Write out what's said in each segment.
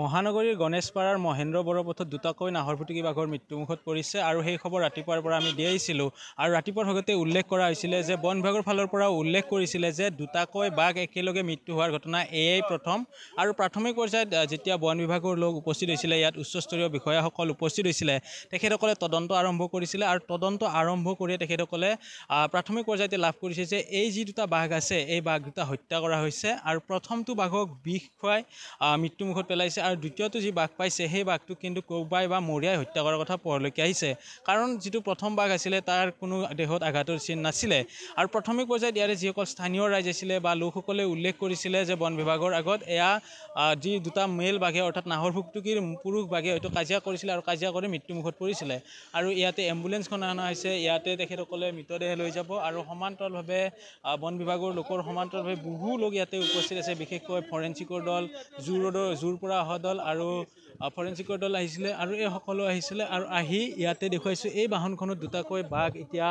মহানগৰীৰ গণেশপাৰাৰ মহেন্দ্ৰ বৰপথত দুটাকৈ নাহৰ ফুটুকি বাঘৰ মৃত্যুমুখত পৰিছে আৰু সেই খবৰ ৰাতিপুৱাৰ পৰা আমি দি আহিছিলোঁ আৰু ৰাতিপুৱাৰ ভাগতে উল্লেখ কৰা হৈছিলে যে বন বিভাগৰ ফালৰ পৰাও উল্লেখ কৰিছিলে যে দুটাকৈ বাঘ একেলগে মৃত্যু হোৱাৰ ঘটনা এয়াই প্ৰথম আৰু প্ৰাথমিক পৰ্যায়ত যেতিয়া বন বিভাগৰ লোক উপস্থিত হৈছিলে ইয়াত উচ্চস্তৰীয় বিষয়াসকল উপস্থিত হৈছিলে তেখেতসকলে তদন্ত আৰম্ভ কৰিছিলে আৰু তদন্ত আৰম্ভ কৰিয়ে তেখেতসকলে প্ৰাথমিক পৰ্যায়তে লাভ কৰিছে যে এই যি দুটা বাঘ আছে এই বাঘ দুটা হত্যা কৰা হৈছে আৰু প্ৰথমটো বাঘক বিষ খুৱাই মৃত্যুমুখত পেলাই পেলাইছে আৰু দ্বিতীয়টো যি বাঘ পাইছে সেই বাঘটো কিন্তু কৌবাই বা মৰিয়াই হত্যা কৰাৰ কথা পোহৰলৈকে আহিছে কাৰণ যিটো প্ৰথম বাঘ আছিলে তাৰ কোনো দেহত আঘাতৰ চিন নাছিলে আৰু প্ৰাথমিক পৰ্যায়ত ইয়াৰে যিসকল স্থানীয় ৰাইজ আছিলে বা লোকসকলে উল্লেখ কৰিছিলে যে বন বিভাগৰ আগত এয়া যি দুটা মেল বাঘে অৰ্থাৎ নাহৰ ভুকটুকিৰ পুৰুষ বাঘে হয়তো কাজিয়া কৰিছিলে আৰু কাজিয়া কৰি মৃত্যুমুখত পৰিছিলে আৰু ইয়াতে এম্বুলেঞ্চখন অনা হৈছে ইয়াতে তেখেতসকলে মৃতদেহ লৈ যাব আৰু সমান্তৰালভাৱে বন বিভাগৰ লোকৰ সমান্তৰালভাৱে বহু লোক ইয়াতে উপস্থিত আছে বিশেষকৈ ফৰেঞ্চিকৰ দল জু ৰোডৰ জুৰ পৰা পৰা অহা দল আৰু ফৰেঞ্চিকৰ দল আহিছিলে আৰু এই সকলো আহিছিলে আৰু আহি ইয়াতে দেখুৱাইছোঁ এই বাহনখনত দুটাকৈ বাঘ এতিয়া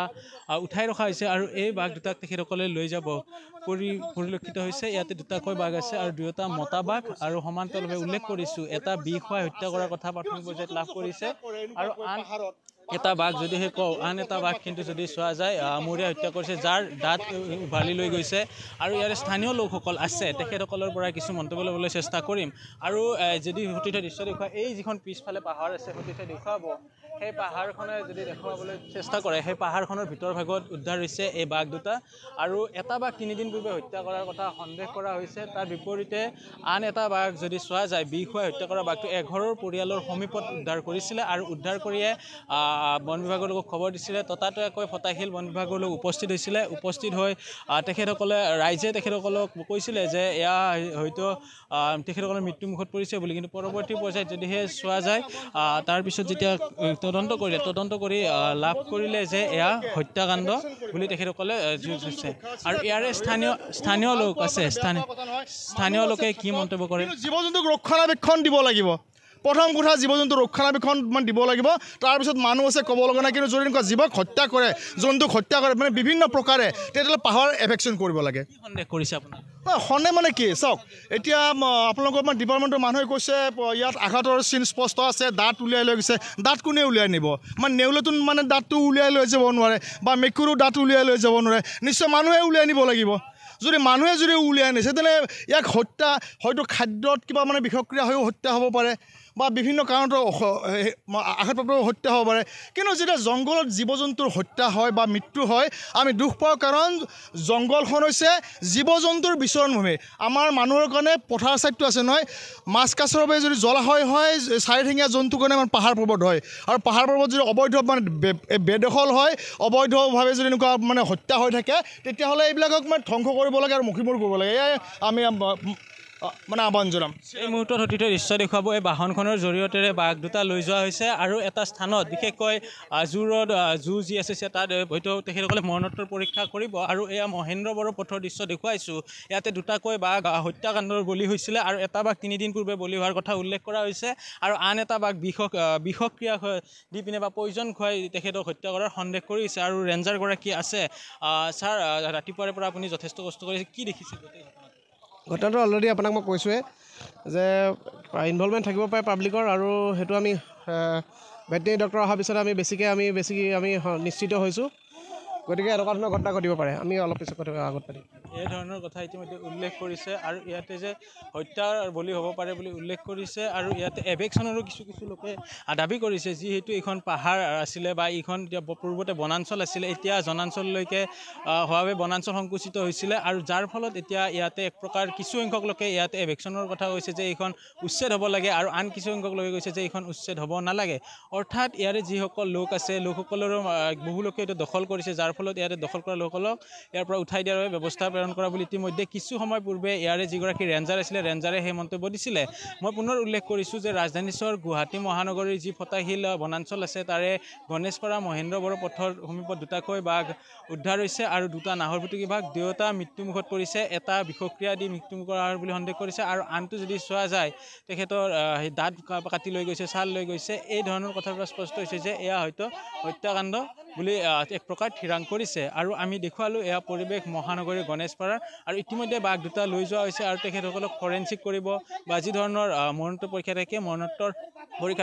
উঠাই ৰখা হৈছে আৰু এই বাঘ দুটাক তেখেতসকলে লৈ যাব পৰি পৰিলক্ষিত হৈছে ইয়াতে দুটাকৈ বাঘ আছে আৰু দুয়োটা মতা বাঘ আৰু সমান্তৰভাৱে উল্লেখ কৰিছোঁ এটা বিষ হোৱাই হত্যা কৰাৰ কথা প্ৰাথমিক পৰ্যায়ত লাভ কৰিছে আৰু আন এটা বাঘ যদি সেই কওঁ আন এটা বাঘ কিন্তু যদি চোৱা যায় আমূৰীয়া হত্যা কৰিছে যাৰ দাঁত উভালি লৈ গৈছে আৰু ইয়াৰে স্থানীয় লোকসকল আছে তেখেতসকলৰ পৰা কিছু মন্তব্য ল'বলৈ চেষ্টা কৰিম আৰু যদি সতীৰ্থ দৃশ্য দেখুৱায় এই যিখন পিছফালে পাহাৰ আছে সতীৰ্থ দেখুৱাব সেই পাহাৰখনে যদি দেখুৱাবলৈ চেষ্টা কৰে সেই পাহাৰখনৰ ভিতৰ ভাগত উদ্ধাৰ হৈছে এই বাঘ দুটা আৰু এটা বাঘ তিনিদিন পূৰ্বে হত্যা কৰাৰ কথা সন্দেহ কৰা হৈছে তাৰ বিপৰীতে আন এটা বাঘ যদি চোৱা যায় বিষ হোৱাই হত্যা কৰা বাঘটো এঘৰৰ পৰিয়ালৰ সমীপত উদ্ধাৰ কৰিছিলে আৰু উদ্ধাৰ কৰিয়ে বন বিভাগৰ লগত খবৰ দিছিলে ততাতৈয়াকৈ ফটাশিল বন বিভাগৰ লগত উপস্থিত হৈছিলে উপস্থিত হৈ তেখেতসকলে ৰাইজে তেখেতসকলক কৈছিলে যে এয়া হয়তো তেখেতসকলৰ মৃত্যুমুখত পৰিছে বুলি কিন্তু পৰৱৰ্তী পৰ্যায়ত যদিহে চোৱা যায় তাৰপিছত যেতিয়া তদন্ত কৰিলে তদন্ত কৰি লাভ কৰিলে যে এয়া হত্যাকাণ্ড বুলি তেখেতসকলে যুঁজ হৈছে আৰু ইয়াৰে স্থানীয় স্থানীয় লোক আছে স্থানীয় স্থানীয় লোকে কি মন্তব্য কৰে জীৱ জন্তুক ৰক্ষণাবেক্ষণ দিব লাগিব প্ৰথম কথা জীৱ জন্তু ৰক্ষণাবেক্ষণ মানে দিব লাগিব তাৰপিছত মানুহ আছে ক'ব লগা নাই কিন্তু যদি এনেকুৱা জীৱক হত্যা কৰে জন্তুক হত্যা কৰে মানে বিভিন্ন প্ৰকাৰে তেতিয়াহ'লে পাহাৰ এভেকশ্যন কৰিব লাগে সন্দেহ মানে কি চাওক এতিয়া আপোনালোকৰ মানে ডিপাৰ্টমেণ্টৰ মানুহে কৈছে ইয়াত আঘাতৰ চিন স্পষ্ট আছে দাঁত উলিয়াই লৈ গৈছে দাঁত কোনে উলিয়াই নিব মানে নেউলেতো মানে দাঁতটো উলিয়াই লৈ যাব নোৱাৰে বা মেকুৰো দাঁত উলিয়াই লৈ যাব নোৱাৰে নিশ্চয় মানুহে উলিয়াই নিব লাগিব যদি মানুহে যদি উলিয়াই নিছে তেনে ইয়াক হত্যা হয়তো খাদ্যত কিবা মানে বিষক্ৰিয়া হৈও হত্যা হ'ব পাৰে বা বিভিন্ন কাৰণতো আঘাতপ্ৰাপ্ত হত্যা হ'ব পাৰে কিন্তু যেতিয়া জংঘলত জীৱ জন্তুৰ হত্যা হয় বা মৃত্যু হয় আমি দুখ পাওঁ কাৰণ জংঘলখন হৈছে জীৱ জন্তুৰ বিচৰণভূমি আমাৰ মানুহৰ কাৰণে পথাৰ ছাইডটো আছে নহয় মাছ কাছৰ বাবে যদি জলাশয় হয় চাৰিঠেঙীয়া জন্তুৰ কাৰণে আমাৰ পাহাৰ পৰ্বত হয় আৰু পাহাৰ পৰ্বত যদি অবৈধ মানে বেদখল হয় অবৈধভাৱে যদি এনেকুৱা মানে হত্যা হৈ থাকে তেতিয়াহ'লে এইবিলাকক মানে ধ্বংস কৰিব লাগে আৰু মুখিমূৰ কৰিব লাগে এয়াই আমি মানে আহ্বান জনাম এই মুহূৰ্তত অতীতৰ দৃশ্য দেখুৱাব এই বাহনখনৰ জৰিয়তে বাঘ দুটা লৈ যোৱা হৈছে আৰু এটা স্থানত বিশেষকৈ জুৰত জু যি আছে তাত হয়তো তেখেতসকলে মৰণোত্তৰ পৰীক্ষা কৰিব আৰু এয়া মহেন্দ্ৰ বড়ো পথৰ দৃশ্য দেখুৱাইছোঁ ইয়াতে দুটাকৈ বাঘ হত্যাকাণ্ডৰ বলি হৈছিলে আৰু এটা বাঘ তিনিদিন পূৰ্বে বলি হোৱাৰ কথা উল্লেখ কৰা হৈছে আৰু আন এটা বাঘ বিষ বিষক্ৰিয়া দি পিনে বা পয়জন খুৱাই তেখেতক হত্যা কৰাৰ সন্দেহ কৰিছে আৰু ৰেঞ্জাৰগৰাকী আছে ছাৰ ৰাতিপুৱাৰে পৰা আপুনি যথেষ্ট কষ্ট কৰিছে কি দেখিছে গোটেই ঘটনাটো অলৰেডি আপোনাক মই কৈছোঁৱে যে ইনভলভমেণ্ট থাকিব পাৰে পাব্লিকৰ আৰু সেইটো আমি ভেটেনেৰি ডক্টৰ অহাৰ পিছত আমি বেছিকৈ আমি বেছি আমি নিশ্চিত হৈছোঁ গতিকে এনেকুৱা ধৰণৰ ঘটনা ঘটিব পাৰে আমি অলপ পিছত আগত পাতিম এই ধৰণৰ কথা ইতিমধ্যে উল্লেখ কৰিছে আৰু ইয়াতে যে হত্যাৰ বলি হ'ব পাৰে বুলি উল্লেখ কৰিছে আৰু ইয়াতে এভেকশ্যনৰো কিছু কিছু লোকে দাবী কৰিছে যিহেতু এইখন পাহাৰ আছিলে বা এইখন এতিয়া পূৰ্বতে বনাঞ্চল আছিলে এতিয়া জনাঞ্চললৈকে হোৱাবে বনাঞ্চল সংকুচিত হৈছিলে আৰু যাৰ ফলত এতিয়া ইয়াতে এক প্ৰকাৰ কিছুসংখ্যক লোকে ইয়াতে এভেকশ্যনৰ কথা কৈছে যে এইখন উচ্ছেদ হ'ব লাগে আৰু আন কিছুসংখ্যক লোকে কৈছে যে এইখন উচ্ছেদ হ'ব নালাগে অৰ্থাৎ ইয়াৰে যিসকল লোক আছে লোকসকলৰো বহু লোকে এইটো দখল কৰিছে যাৰ যাৰ ফলত ইয়াতে দখল কৰা লোকসকলক ইয়াৰ পৰা উঠাই দিয়াৰ বাবে ব্যৱস্থা প্ৰেৰণ কৰা বুলি ইতিমধ্যে কিছু সময় পূৰ্বে ইয়াৰে যিগৰাকী ৰেঞ্জাৰ আছিলে ৰেঞ্জাৰে সেই মন্তব্য দিছিলে মই পুনৰ উল্লেখ কৰিছোঁ যে ৰাজধানী চহৰ গুৱাহাটী মহানগৰীৰ যি ফটাশীল বনাঞ্চল আছে তাৰে গণেশপাৰা মহেন্দ্ৰবৰ পথৰ সমীপত দুটাকৈ বাঘ উদ্ধাৰ হৈছে আৰু দুটা নাহৰ নাহৰপুটুকী বাঘ দুয়োটা মৃত্যুমুখত পৰিছে এটা বিষক্ৰিয়া দি মৃত্যুমুখৰ হয় বুলি সন্দেহ কৰিছে আৰু আনটো যদি চোৱা যায় তেখেতৰ দাঁত কাটি লৈ গৈছে ছাল লৈ গৈছে এই ধৰণৰ কথাৰ পৰা স্পষ্ট হৈছে যে এয়া হয়তো হত্যাকাণ্ড বুলি এক প্ৰকাৰ ঠিৰাং কৰিছে আৰু আমি দেখুৱালোঁ এয়া পৰিৱেশ মহানগৰী গণেশপাৰাৰ আৰু ইতিমধ্যে বাঘ দুটা লৈ যোৱা হৈছে আৰু তেখেতসকলক ফৰেঞ্চিক কৰিব বা যি ধৰণৰ মৰণোত্তৰ পৰীক্ষা থাকে মৰণোত্তৰ পৰীক্ষাৰ